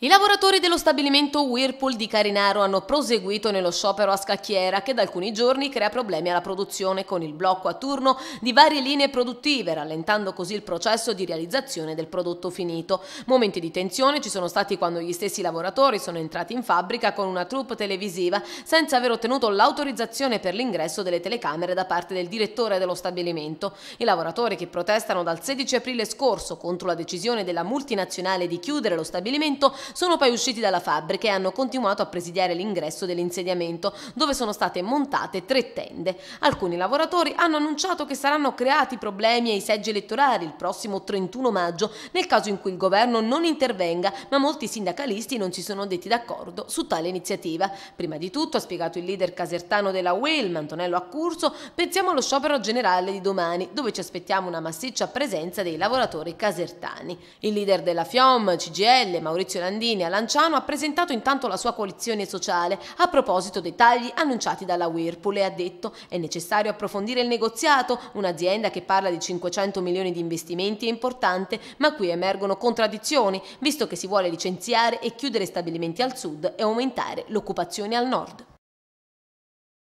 I lavoratori dello stabilimento Whirlpool di Carinaro hanno proseguito nello sciopero a scacchiera che da alcuni giorni crea problemi alla produzione con il blocco a turno di varie linee produttive, rallentando così il processo di realizzazione del prodotto finito. Momenti di tensione ci sono stati quando gli stessi lavoratori sono entrati in fabbrica con una troupe televisiva senza aver ottenuto l'autorizzazione per l'ingresso delle telecamere da parte del direttore dello stabilimento. I lavoratori che protestano dal 16 aprile scorso contro la decisione della multinazionale di chiudere lo stabilimento sono poi usciti dalla fabbrica e hanno continuato a presidiare l'ingresso dell'insediamento, dove sono state montate tre tende. Alcuni lavoratori hanno annunciato che saranno creati problemi ai seggi elettorali il prossimo 31 maggio, nel caso in cui il governo non intervenga, ma molti sindacalisti non si sono detti d'accordo su tale iniziativa. Prima di tutto, ha spiegato il leader casertano della UELM, Antonello Accurso, pensiamo allo sciopero generale di domani, dove ci aspettiamo una massiccia presenza dei lavoratori casertani. Il leader della FIOM, CGL, Maurizio Landini, Landini a Lanciano ha presentato intanto la sua coalizione sociale a proposito dei tagli annunciati dalla Whirlpool e ha detto è necessario approfondire il negoziato, un'azienda che parla di 500 milioni di investimenti è importante, ma qui emergono contraddizioni, visto che si vuole licenziare e chiudere stabilimenti al sud e aumentare l'occupazione al nord.